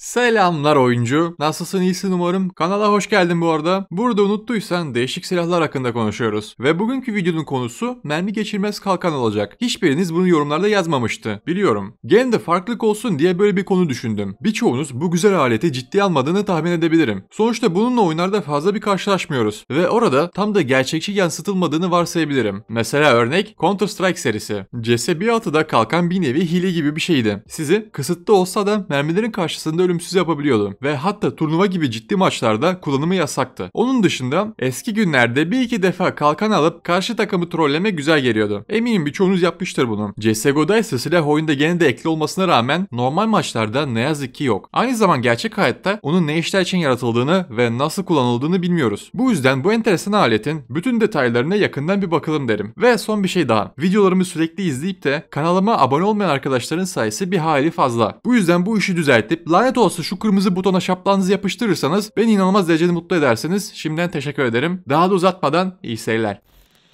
Selamlar oyuncu. Nasılsın iyisin umarım. Kanala hoş geldin bu arada. Burada unuttuysan değişik silahlar hakkında konuşuyoruz. Ve bugünkü videonun konusu mermi geçirmez kalkan olacak. Hiçbiriniz bunu yorumlarda yazmamıştı. Biliyorum. Gene de farklılık olsun diye böyle bir konu düşündüm. Birçoğunuz bu güzel aleti ciddiye almadığını tahmin edebilirim. Sonuçta bununla oyunlarda fazla bir karşılaşmıyoruz. Ve orada tam da gerçekçi yansıtılmadığını varsayabilirim. Mesela örnek Counter Strike serisi. CS 1.6'da kalkan bir nevi hile gibi bir şeydi. Sizi kısıtlı olsa da mermilerin karşısında ölümsüz yapabiliyordu ve hatta turnuva gibi ciddi maçlarda kullanımı yasaktı. Onun dışında eski günlerde bir iki defa kalkan alıp karşı takımı trolleme güzel geliyordu. Eminim birçoğunuz yapmıştır bunu. CSGO'da ise silah oyunda gene de ekli olmasına rağmen normal maçlarda ne yazık ki yok. Aynı zaman gerçek hayatta onun ne işler için yaratıldığını ve nasıl kullanıldığını bilmiyoruz. Bu yüzden bu enteresan aletin bütün detaylarına yakından bir bakalım derim. Ve son bir şey daha. Videolarımı sürekli izleyip de kanalıma abone olmayan arkadaşların sayısı bir hayli fazla. Bu yüzden bu işi düzeltip lanet kötü olsa şu kırmızı butona şaplanızı yapıştırırsanız beni inanılmaz derecede mutlu edersiniz. Şimdiden teşekkür ederim. Daha da uzatmadan iyi seyirler.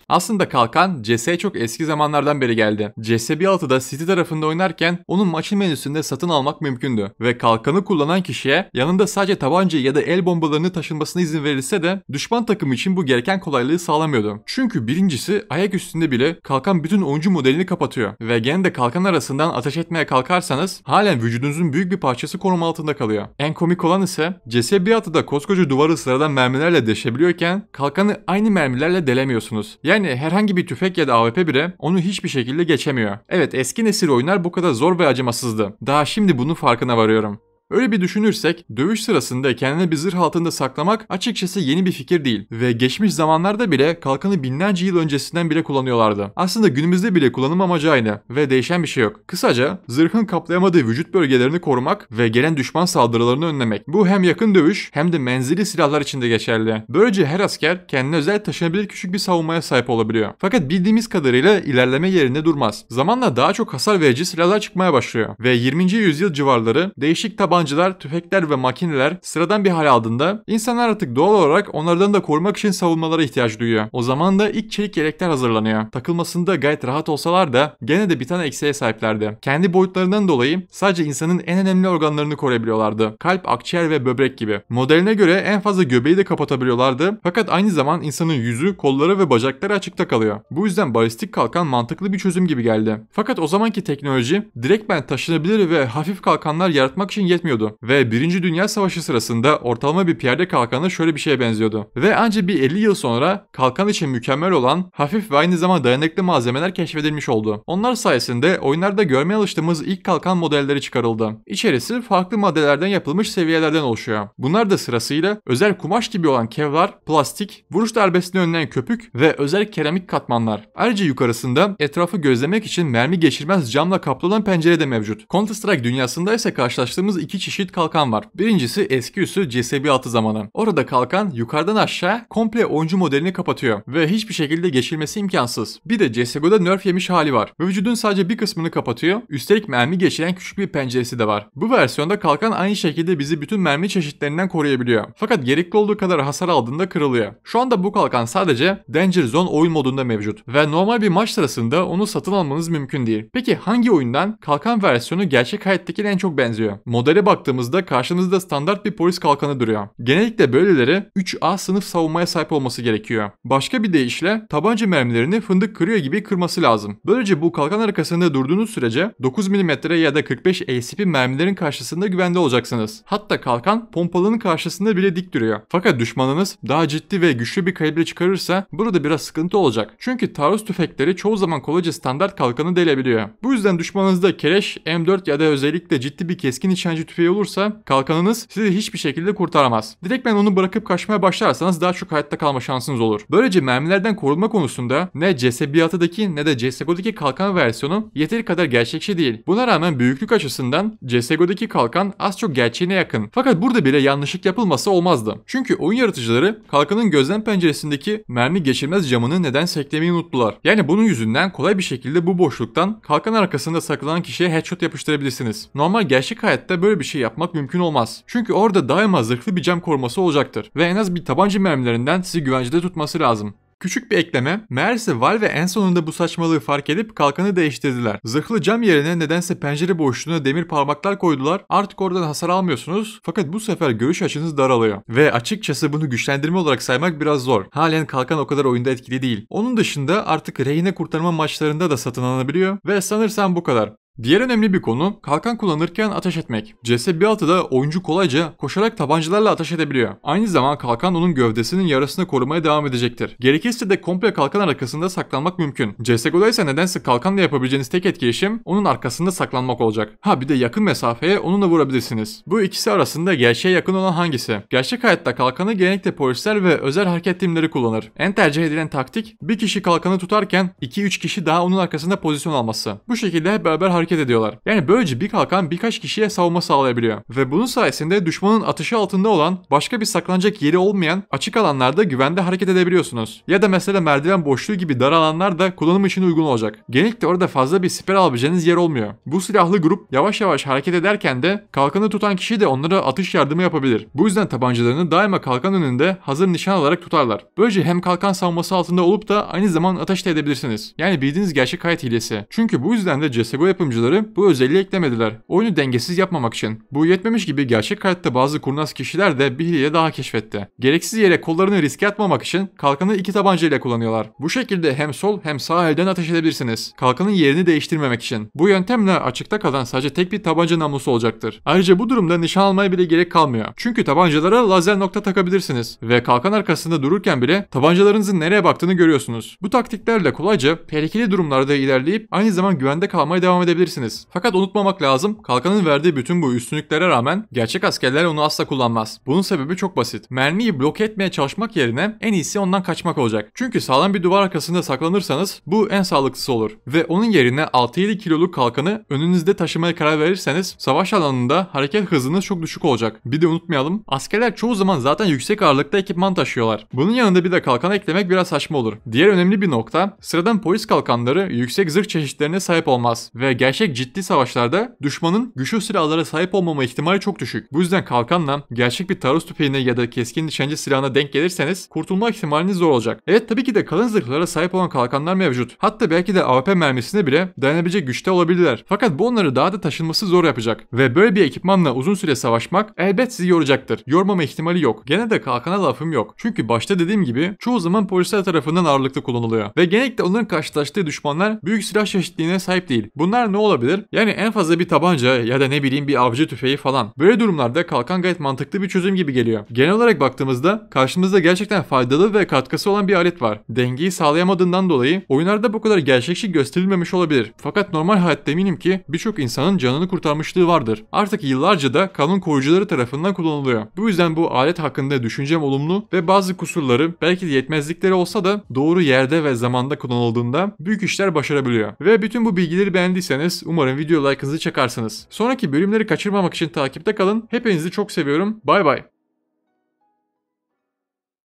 Aslında kalkan CS'ye çok eski zamanlardan beri geldi. CS 1.6'da City tarafında oynarken onun maçın menüsünde satın almak mümkündü ve kalkanı kullanan kişiye yanında sadece tabanca ya da el bombalarını taşınmasına izin verilse de düşman takımı için bu gereken kolaylığı sağlamıyordu. Çünkü birincisi ayak üstünde bile kalkan bütün oyuncu modelini kapatıyor ve gene de kalkan arasından ateş etmeye kalkarsanız halen vücudunuzun büyük bir parçası konum altında kalıyor. En komik olan ise CS 1.6'da koskoca duvarı sıradan mermilerle deşebiliyorken kalkanı aynı mermilerle delemiyorsunuz. Yani yani herhangi bir tüfek ya da AWP bile onu hiçbir şekilde geçemiyor. Evet eski nesil oyunlar bu kadar zor ve acımasızdı. Daha şimdi bunun farkına varıyorum. Öyle bir düşünürsek dövüş sırasında kendini bir zırh altında saklamak açıkçası yeni bir fikir değil ve geçmiş zamanlarda bile kalkanı binlerce yıl öncesinden bile kullanıyorlardı. Aslında günümüzde bile kullanım amacı aynı ve değişen bir şey yok. Kısaca zırhın kaplayamadığı vücut bölgelerini korumak ve gelen düşman saldırılarını önlemek. Bu hem yakın dövüş hem de menzili silahlar için de geçerli. Böylece her asker kendine özel taşınabilir küçük bir savunmaya sahip olabiliyor. Fakat bildiğimiz kadarıyla ilerleme yerinde durmaz. Zamanla daha çok hasar verici silahlar çıkmaya başlıyor ve 20. yüzyıl civarları değişik taban tabancalar, tüfekler ve makineler sıradan bir hal aldığında insanlar artık doğal olarak onlardan da korumak için savunmalara ihtiyaç duyuyor. O zaman da ilk çelik yelekler hazırlanıyor. Takılmasında gayet rahat olsalar da gene de bir tane eksiğe sahiplerdi. Kendi boyutlarından dolayı sadece insanın en önemli organlarını koruyabiliyorlardı. Kalp, akciğer ve böbrek gibi. Modeline göre en fazla göbeği de kapatabiliyorlardı fakat aynı zaman insanın yüzü, kolları ve bacakları açıkta kalıyor. Bu yüzden balistik kalkan mantıklı bir çözüm gibi geldi. Fakat o zamanki teknoloji direkt ben taşınabilir ve hafif kalkanlar yaratmak için yetmiyor gerekmiyordu. Ve 1. Dünya Savaşı sırasında ortalama bir piyade kalkanı şöyle bir şeye benziyordu. Ve ancak bir 50 yıl sonra kalkan için mükemmel olan hafif ve aynı zamanda dayanıklı malzemeler keşfedilmiş oldu. Onlar sayesinde oyunlarda görmeye alıştığımız ilk kalkan modelleri çıkarıldı. İçerisi farklı maddelerden yapılmış seviyelerden oluşuyor. Bunlar da sırasıyla özel kumaş gibi olan kevlar, plastik, vuruş darbesini önleyen köpük ve özel keramik katmanlar. Ayrıca yukarısında etrafı gözlemek için mermi geçirmez camla kaplı olan pencere de mevcut. Counter Strike dünyasında ise karşılaştığımız iki iki çeşit kalkan var. Birincisi eski üssü cesebi 6 zamanı. Orada kalkan yukarıdan aşağı komple oyuncu modelini kapatıyor ve hiçbir şekilde geçilmesi imkansız. Bir de CSGO'da nerf yemiş hali var. Vücudun sadece bir kısmını kapatıyor. Üstelik mermi geçiren küçük bir penceresi de var. Bu versiyonda kalkan aynı şekilde bizi bütün mermi çeşitlerinden koruyabiliyor. Fakat gerekli olduğu kadar hasar aldığında kırılıyor. Şu anda bu kalkan sadece Danger Zone oyun modunda mevcut ve normal bir maç sırasında onu satın almanız mümkün değil. Peki hangi oyundan kalkan versiyonu gerçek hayattaki en çok benziyor? Modele baktığımızda karşınızda standart bir polis kalkanı duruyor. Genellikle böyleleri 3A sınıf savunmaya sahip olması gerekiyor. Başka bir deyişle tabanca mermilerini fındık kırıyor gibi kırması lazım. Böylece bu kalkan arkasında durduğunuz sürece 9 mm ya da 45 ACP mermilerin karşısında güvende olacaksınız. Hatta kalkan pompalının karşısında bile dik duruyor. Fakat düşmanınız daha ciddi ve güçlü bir kalibre çıkarırsa burada biraz sıkıntı olacak. Çünkü taarruz tüfekleri çoğu zaman kolayca standart kalkanı delebiliyor. Bu yüzden düşmanınızda kereş, M4 ya da özellikle ciddi bir keskin nişancı tüfeği tüfeği olursa kalkanınız sizi hiçbir şekilde kurtaramaz. Direkt ben onu bırakıp kaçmaya başlarsanız daha çok hayatta kalma şansınız olur. Böylece mermilerden korunma konusunda ne CSGO'daki ne de CSGO'daki kalkan versiyonu yeteri kadar gerçekçi değil. Buna rağmen büyüklük açısından CSGO'daki kalkan az çok gerçeğine yakın. Fakat burada bile yanlışlık yapılması olmazdı. Çünkü oyun yaratıcıları kalkanın gözlem penceresindeki mermi geçirmez camını neden seklemeyi unuttular. Yani bunun yüzünden kolay bir şekilde bu boşluktan kalkan arkasında saklanan kişiye headshot yapıştırabilirsiniz. Normal gerçek hayatta böyle bir şey yapmak mümkün olmaz. Çünkü orada daima zırhlı bir cam koruması olacaktır ve en az bir tabanca mermilerinden sizi güvencede tutması lazım. Küçük bir ekleme, meğerse Valve en sonunda bu saçmalığı fark edip kalkanı değiştirdiler. Zırhlı cam yerine nedense pencere boşluğuna demir parmaklar koydular, artık oradan hasar almıyorsunuz fakat bu sefer görüş açınız daralıyor. Ve açıkçası bunu güçlendirme olarak saymak biraz zor. Halen kalkan o kadar oyunda etkili değil. Onun dışında artık rehine kurtarma maçlarında da satın alınabiliyor ve sanırsam bu kadar. Diğer önemli bir konu kalkan kullanırken ateş etmek. CS-1.6'da oyuncu kolayca koşarak tabancalarla ateş edebiliyor. Aynı zaman kalkan onun gövdesinin yarısını korumaya devam edecektir. Gerekirse de komple kalkan arkasında saklanmak mümkün. CSGO'da ise nedense kalkanla yapabileceğiniz tek etkileşim onun arkasında saklanmak olacak. Ha bir de yakın mesafeye onunla vurabilirsiniz. Bu ikisi arasında gerçeğe yakın olan hangisi? Gerçek hayatta kalkanı genellikle polisler ve özel hareket timleri kullanır. En tercih edilen taktik bir kişi kalkanı tutarken 2-3 kişi daha onun arkasında pozisyon alması. Bu şekilde hep beraber hareket hareket ediyorlar. Yani böylece bir kalkan birkaç kişiye savunma sağlayabiliyor. Ve bunun sayesinde düşmanın atışı altında olan başka bir saklanacak yeri olmayan açık alanlarda güvende hareket edebiliyorsunuz. Ya da mesela merdiven boşluğu gibi dar alanlar da kullanım için uygun olacak. Genellikle orada fazla bir siper alabileceğiniz yer olmuyor. Bu silahlı grup yavaş yavaş hareket ederken de kalkanı tutan kişi de onlara atış yardımı yapabilir. Bu yüzden tabancalarını daima kalkan önünde hazır nişan alarak tutarlar. Böylece hem kalkan savunması altında olup da aynı zaman ateş de edebilirsiniz. Yani bildiğiniz gerçek hayat hilesi. Çünkü bu yüzden de CSGO yapımcı yapımcıları bu özelliği eklemediler. Oyunu dengesiz yapmamak için. Bu yetmemiş gibi gerçek hayatta bazı kurnaz kişiler de bir hile daha keşfetti. Gereksiz yere kollarını riske atmamak için kalkanı iki tabanca ile kullanıyorlar. Bu şekilde hem sol hem sağ elden ateş edebilirsiniz. Kalkanın yerini değiştirmemek için. Bu yöntemle açıkta kalan sadece tek bir tabanca namlusu olacaktır. Ayrıca bu durumda nişan almaya bile gerek kalmıyor. Çünkü tabancalara lazer nokta takabilirsiniz ve kalkan arkasında dururken bile tabancalarınızın nereye baktığını görüyorsunuz. Bu taktiklerle kolayca tehlikeli durumlarda ilerleyip aynı zaman güvende kalmaya devam edebilirsiniz kullanabilirsiniz. Fakat unutmamak lazım kalkanın verdiği bütün bu üstünlüklere rağmen gerçek askerler onu asla kullanmaz. Bunun sebebi çok basit. Mermiyi blok etmeye çalışmak yerine en iyisi ondan kaçmak olacak. Çünkü sağlam bir duvar arkasında saklanırsanız bu en sağlıklısı olur. Ve onun yerine 6-7 kiloluk kalkanı önünüzde taşımaya karar verirseniz savaş alanında hareket hızınız çok düşük olacak. Bir de unutmayalım askerler çoğu zaman zaten yüksek ağırlıkta ekipman taşıyorlar. Bunun yanında bir de kalkan eklemek biraz saçma olur. Diğer önemli bir nokta sıradan polis kalkanları yüksek zırh çeşitlerine sahip olmaz ve gerçek gerçek ciddi savaşlarda düşmanın güçlü silahlara sahip olmama ihtimali çok düşük. Bu yüzden kalkanla gerçek bir taarruz tüfeğine ya da keskin nişancı silahına denk gelirseniz kurtulma ihtimaliniz zor olacak. Evet tabii ki de kalın zırhlara sahip olan kalkanlar mevcut. Hatta belki de AWP mermisine bile dayanabilecek güçte olabilirler. Fakat bu onları daha da taşınması zor yapacak. Ve böyle bir ekipmanla uzun süre savaşmak elbet sizi yoracaktır. Yormama ihtimali yok. Gene de kalkana lafım yok. Çünkü başta dediğim gibi çoğu zaman polisler tarafından ağırlıklı kullanılıyor. Ve genellikle onların karşılaştığı düşmanlar büyük silah çeşitliliğine sahip değil. Bunlar ne olabilir? Yani en fazla bir tabanca ya da ne bileyim bir avcı tüfeği falan. Böyle durumlarda kalkan gayet mantıklı bir çözüm gibi geliyor. Genel olarak baktığımızda karşımızda gerçekten faydalı ve katkısı olan bir alet var. Dengeyi sağlayamadığından dolayı oyunlarda bu kadar gerçekçi gösterilmemiş olabilir. Fakat normal hayatta eminim ki birçok insanın canını kurtarmışlığı vardır. Artık yıllarca da kanun koruyucuları tarafından kullanılıyor. Bu yüzden bu alet hakkında düşüncem olumlu ve bazı kusurları belki de yetmezlikleri olsa da doğru yerde ve zamanda kullanıldığında büyük işler başarabiliyor. Ve bütün bu bilgileri beğendiyseniz izlediniz. Umarım video like'ınızı çakarsınız. Sonraki bölümleri kaçırmamak için takipte kalın. Hepinizi çok seviyorum. Bay bay.